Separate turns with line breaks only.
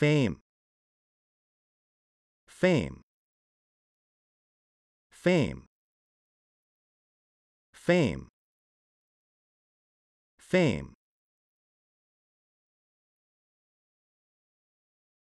Fame. Fame. Fame. Fame. Fame.